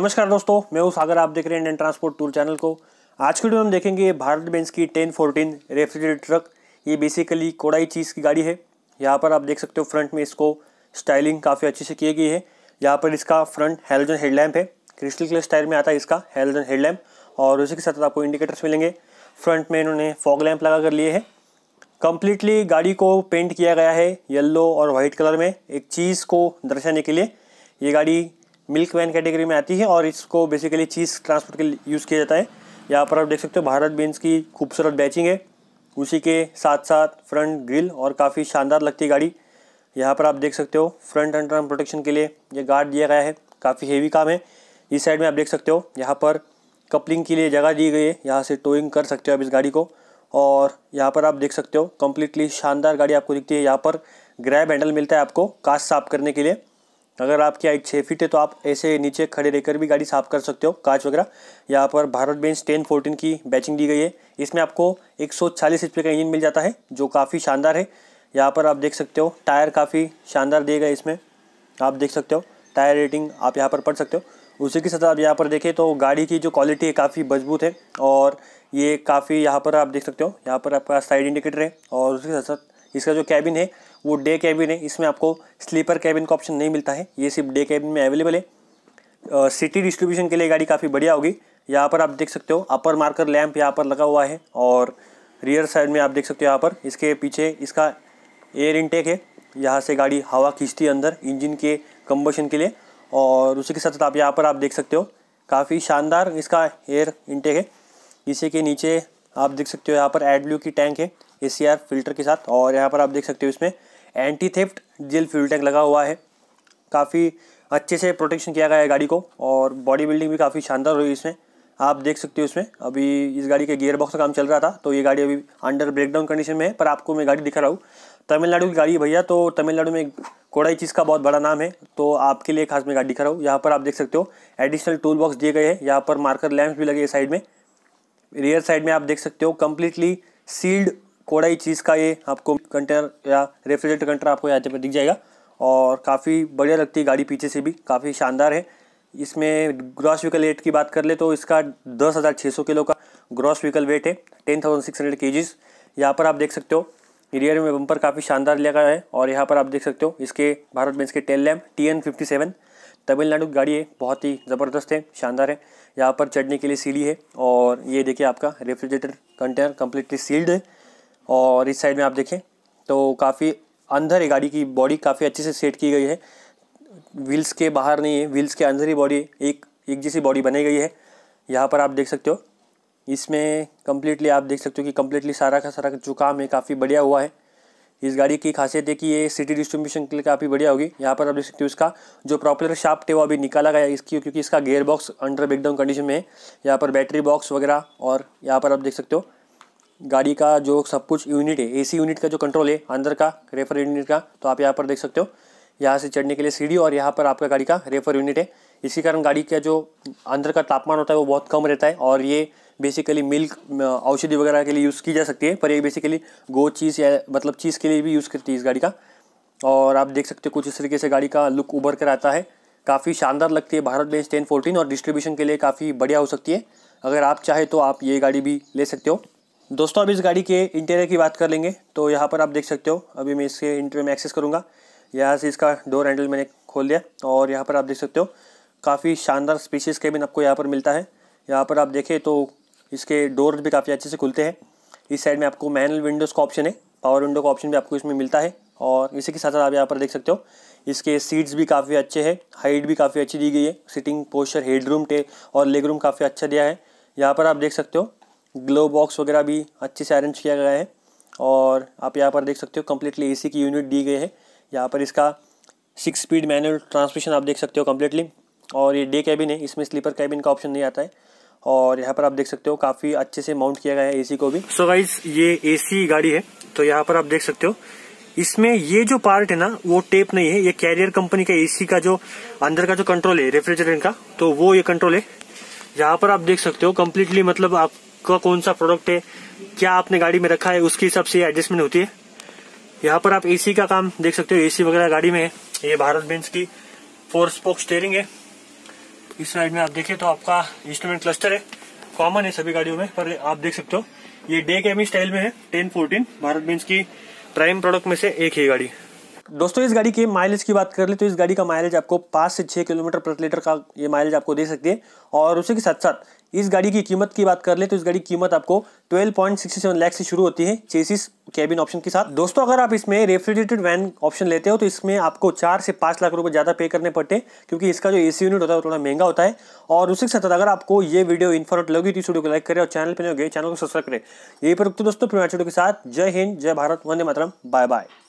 नमस्कार दोस्तों मैं हूं सागर आप देख रहे हैं इंडियन ट्रांसपोर्ट टूर चैनल को आज की वीडियो हम देखेंगे भारत बेंस की टेन फोर्टीन रेफ्रिजरेटर ट्रक ये बेसिकली कोडाई चीज़ की गाड़ी है यहाँ पर आप देख सकते हो फ्रंट में इसको स्टाइलिंग काफ़ी अच्छे से की गई है यहाँ पर इसका फ्रंट हेलोजन हेडलैम्प है क्रिस्टल क्लियर स्टाइल में आता है इसका हेलोजन हेडलैम्प और उसी के साथ आपको इंडिकेटर्स मिलेंगे फ्रंट में इन्होंने फॉग लैम्प लगा कर लिए है कम्प्लीटली गाड़ी को पेंट किया गया है येल्लो और वाइट कलर में एक चीज़ को दर्शाने के लिए ये गाड़ी मिल्क वैन कैटेगरी में आती है और इसको बेसिकली चीज़ ट्रांसपोर्ट के लिए यूज़ किया जाता है यहाँ पर आप देख सकते हो भारत बीन्स की खूबसूरत बैचिंग है उसी के साथ साथ फ्रंट ग्रिल और काफ़ी शानदार लगती है गाड़ी यहाँ पर आप देख सकते हो फ्रंट एंड ट्रम प्रोटेक्शन के लिए ये गार्ड दिया गया है काफ़ी हेवी काम है इस साइड में आप देख सकते हो यहाँ पर कपलिंग के लिए जगह दी गई है यहाँ से टोइंग कर सकते हो आप इस गाड़ी को और यहाँ पर आप देख सकते हो कम्प्लीटली शानदार गाड़ी आपको दिखती है यहाँ पर ग्रैब हैंडल मिलता है आपको कास्ट साफ करने के लिए अगर आपकी हाइट छः फीट है तो आप ऐसे नीचे खड़े रहकर भी गाड़ी साफ कर सकते हो कांच वगैरह यहाँ पर भारत बेंच टेन फोर्टीन की बैचिंग दी गई है इसमें आपको एक सौ चालीस एच का इंजन मिल जाता है जो काफ़ी शानदार है यहाँ पर आप देख सकते हो टायर काफ़ी शानदार दिए गए इसमें आप देख सकते हो टायर रेटिंग आप यहाँ पर पढ़ सकते हो उसी के साथ आप यहाँ पर देखें तो गाड़ी की जो क्वालिटी है काफ़ी मजबूत है और ये काफ़ी यहाँ पर आप देख सकते हो यहाँ पर आपका साइड इंडिकेटर है और उसके साथ साथ इसका जो कैबिन है वो डे कैबिन है इसमें आपको स्लीपर कैबिन का ऑप्शन नहीं मिलता है ये सिर्फ डे कैबिन में अवेलेबल है सिटी डिस्ट्रीब्यूशन के लिए गाड़ी काफ़ी बढ़िया होगी यहाँ पर आप देख सकते हो अपर मार्कर लैंप यहाँ पर लगा हुआ है और रियर साइड में आप देख सकते हो यहाँ पर इसके पीछे इसका एयर इनटेक है यहाँ से गाड़ी हवा खींचती है अंदर इंजन के कम्बशन के लिए और उसी के साथ साथ आप यहाँ पर आप देख सकते हो काफ़ी शानदार इसका एयर इनटेक है इसी के नीचे आप देख सकते हो यहाँ पर एडब्ल्यू की टैंक है ए सी आर फिल्टर के साथ और यहाँ पर आप देख सकते हो इसमें एंटी थेफ्ट जेल फ्यूल टैंक लगा हुआ है काफ़ी अच्छे से प्रोटेक्शन किया गया है गाड़ी को और बॉडी बिल्डिंग भी काफ़ी शानदार हुई इसमें आप देख सकते हो इसमें अभी इस गाड़ी के गियर बॉक्स का काम चल रहा था तो ये गाड़ी अभी अंडर ब्रेकडाउन कंडीशन में है पर आपको मैं गाड़ी दिखा रहा हूँ तमिलनाडु की गाड़ी है भैया तो तमिलनाडु में कोड़ाई चीज़ का बहुत बड़ा नाम है तो आपके लिए खास मैं गाड़ी दिखा रहा हूँ यहाँ पर आप देख सकते हो एडिशनल टूल बॉक्स दिए गए हैं यहाँ पर मार्कर लैम्प भी लगे हैं साइड में रियर साइड में आप देख सकते हो कम्प्लीटली सील्ड कोड़ाई चीज़ का ये आपको कंटेनर या रेफ्रिजरेटर कंटेनर आपको यहाँ पर दिख जाएगा और काफ़ी बढ़िया लगती है गाड़ी पीछे से भी काफ़ी शानदार है इसमें ग्रॉस व्हीकल वेट की बात कर ले तो इसका दस हज़ार छः सौ किलो का ग्रॉस व्हीकल वेट है टेन थाउजेंड सिक्स हंड्रेड के जीज यहाँ पर आप देख सकते हो रियर में बम्पर काफ़ी शानदार लगा है और यहाँ पर आप देख सकते हो इसके भारत में इसके tail lamp T N fifty seven Tamil Nadu की गाड़ी है बहुत ही ज़बरदस्त है शानदार है यहाँ पर चढ़ने के लिए सीढ़ी है और ये देखिए आपका रेफ्रिजरेटर कंटेनर कम्प्लीटली सील्ड है और इस साइड में आप देखें तो काफ़ी अंदर है गाड़ी की बॉडी काफ़ी अच्छे से सेट की गई है व्हील्स के बाहर नहीं है व्हील्स के अंदर ही बॉडी एक एक जैसी बॉडी बनाई गई है यहाँ पर आप देख सकते हो इसमें कम्प्लीटली आप देख सकते हो कि कम्प्लीटली सारा का सारा जो काम है काफ़ी बढ़िया हुआ है इस गाड़ी की खासियत है कि ये सिटी डिस्ट्रीब्यूशन के लिए काफ़ी बढ़िया होगी यहाँ पर आप देख सकते हो इसका जो प्रॉपर शाफ्ट है वो अभी निकाला गया इसकी क्योंकि इसका gear box under breakdown condition में है यहाँ पर बैटरी बॉक्स वगैरह और यहाँ पर आप देख सकते हो गाड़ी का जो सब कुछ यूनिट है एसी यूनिट का जो कंट्रोल है अंदर का रेफर यूनिट का तो आप यहाँ पर देख सकते हो यहाँ से चढ़ने के लिए सीढ़ी और यहाँ पर आपका गाड़ी का रेफर यूनिट है इसी कारण गाड़ी का जो अंदर का तापमान होता है वो बहुत कम रहता है और ये बेसिकली मिल्क औषधि वगैरह के लिए यूज़ की जा सकती है पर ये बेसिकली गो चीज़ या मतलब चीज़ के लिए भी यूज़ करती है इस गाड़ी का और आप देख सकते हो कुछ इस तरीके से गाड़ी का लुक उभर कर आता है काफ़ी शानदार लगती है भारत बेंस टेन फोर्टीन और डिस्ट्रीब्यूशन के लिए काफ़ी बढ़िया हो सकती है अगर आप चाहे तो आप ये गाड़ी भी ले सकते हो दोस्तों अब इस गाड़ी के इंटीरियर की बात कर लेंगे तो यहाँ पर आप देख सकते हो अभी मैं इसके इंटरव्यू में एक्सेस करूँगा यहाँ से इसका डोर हैंडल मैंने खोल दिया और यहाँ पर आप देख सकते हो काफ़ी शानदार स्पीशीज़ केबिन आपको यहाँ पर मिलता है यहाँ पर आप देखें तो इसके डोर भी काफ़ी अच्छे से खुलते हैं इस साइड में आपको मैनुअल विंडोज़ का ऑप्शन है पावर विंडो का ऑप्शन भी आपको इसमें मिलता है और इसी के साथ साथ आप यहाँ पर देख सकते हो इसके सीट्स भी काफ़ी अच्छे हैं हाइट भी काफ़ी अच्छी दी गई है सिटिंग पोस्चर हेड रूम टे और लेग रूम काफ़ी अच्छा दिया है यहाँ पर आप देख सकते हो ग्लो बॉक्स वगैरह भी अच्छे से अरेंज किया गया है और आप यहाँ पर देख सकते हो कम्प्लीटली एसी की यूनिट दी गई है यहाँ पर इसका सिक्स स्पीड मैनुअल ट्रांसमिशन आप देख सकते हो कम्प्लीटली और ये डे कैबिन है इसमें स्लीपर कैबिन का ऑप्शन नहीं आता है और यहाँ पर आप देख सकते हो काफी अच्छे से माउंट किया गया है एसी को भी सो so गाइज ये एसी गाड़ी है तो यहाँ पर आप देख सकते हो इसमें ये जो पार्ट है ना वो टेप नहीं है ये कैरियर कंपनी का एसी का जो अंदर का जो कंट्रोल है रेफ्रिजरेटर का तो वो ये कंट्रोल है यहाँ पर आप देख सकते हो कम्प्लीटली मतलब आप का कौन सा प्रोडक्ट है क्या आपने गाड़ी में रखा है उसके हिसाब से एडजस्टमेंट होती है यहाँ पर आप एसी का काम देख सकते हो एसी वगैरह गाड़ी में है ये भारत बेंस की फोर स्पोक स्टेयरिंग है इस साइड में आप देखें तो आपका इंस्ट्रूमेंट क्लस्टर है कॉमन है सभी गाड़ियों में पर आप देख सकते हो ये डे कैमी स्टाइल में है टेन फोर्टीन भारत बेंस की प्राइम प्रोडक्ट में से एक ही गाड़ी दोस्तों इस गाड़ी के माइलेज की बात कर ले तो इस गाड़ी का माइलेज आपको पांच से छह किलोमीटर प्रति लीटर का ये माइलेज आपको दे सकती है और उसी के साथ साथ इस गाड़ी की कीमत की बात कर ले तो इस गाड़ी की कीमत आपको 12.67 लाख से शुरू होती है चेसिस कैबिन ऑप्शन के साथ दोस्तों अगर आप इसमें रेफ्रिजरेटेड वैन ऑप्शन लेते हो तो इसमें आपको चार से पाँच लाख रुपए ज़्यादा पे करने पड़ते हैं क्योंकि इसका जो एसी यूनिट होता है वो थोड़ा महंगा होता है और उसी के साथ अगर आपको ये वीडियो इन्फॉर्मेट लगी तो इस वीडियो को लाइक करें और चैनल पर नहीं हो गए चैनल को सब्सक्राइब करें यही पर दोस्तों के साथ जय हिंद जय भारत वंदे मातरम बाय बाय